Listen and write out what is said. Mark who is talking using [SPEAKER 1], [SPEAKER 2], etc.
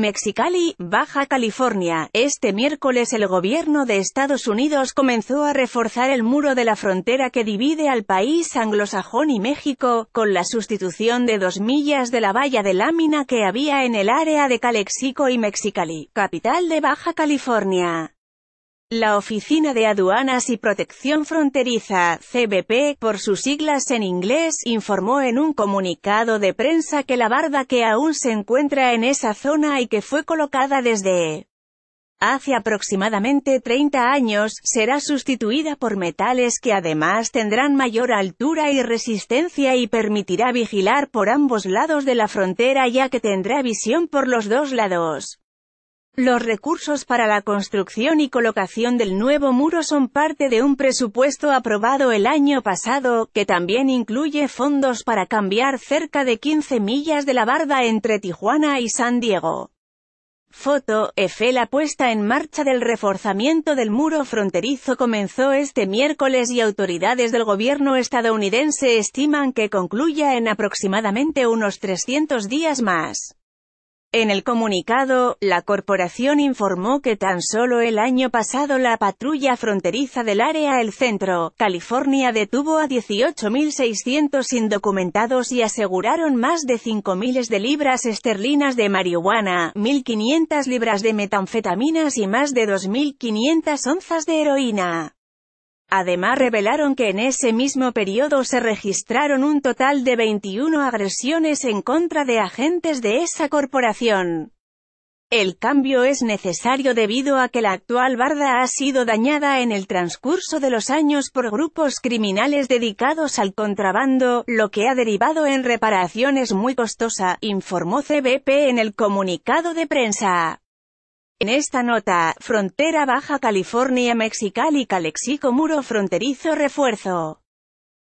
[SPEAKER 1] Mexicali, Baja California. Este miércoles el gobierno de Estados Unidos comenzó a reforzar el muro de la frontera que divide al país anglosajón y México, con la sustitución de dos millas de la valla de lámina que había en el área de Calexico y Mexicali, capital de Baja California. La Oficina de Aduanas y Protección Fronteriza, CBP, por sus siglas en inglés, informó en un comunicado de prensa que la barda que aún se encuentra en esa zona y que fue colocada desde hace aproximadamente 30 años, será sustituida por metales que además tendrán mayor altura y resistencia y permitirá vigilar por ambos lados de la frontera ya que tendrá visión por los dos lados. Los recursos para la construcción y colocación del nuevo muro son parte de un presupuesto aprobado el año pasado, que también incluye fondos para cambiar cerca de 15 millas de la barda entre Tijuana y San Diego. Foto, EFE La puesta en marcha del reforzamiento del muro fronterizo comenzó este miércoles y autoridades del gobierno estadounidense estiman que concluya en aproximadamente unos 300 días más. En el comunicado, la corporación informó que tan solo el año pasado la patrulla fronteriza del área El Centro, California detuvo a 18.600 indocumentados y aseguraron más de 5.000 de libras esterlinas de marihuana, 1.500 libras de metanfetaminas y más de 2.500 onzas de heroína. Además revelaron que en ese mismo periodo se registraron un total de 21 agresiones en contra de agentes de esa corporación. El cambio es necesario debido a que la actual barda ha sido dañada en el transcurso de los años por grupos criminales dedicados al contrabando, lo que ha derivado en reparaciones muy costosa, informó CBP en el comunicado de prensa. En esta nota, frontera Baja California Mexicali Calexico muro fronterizo refuerzo.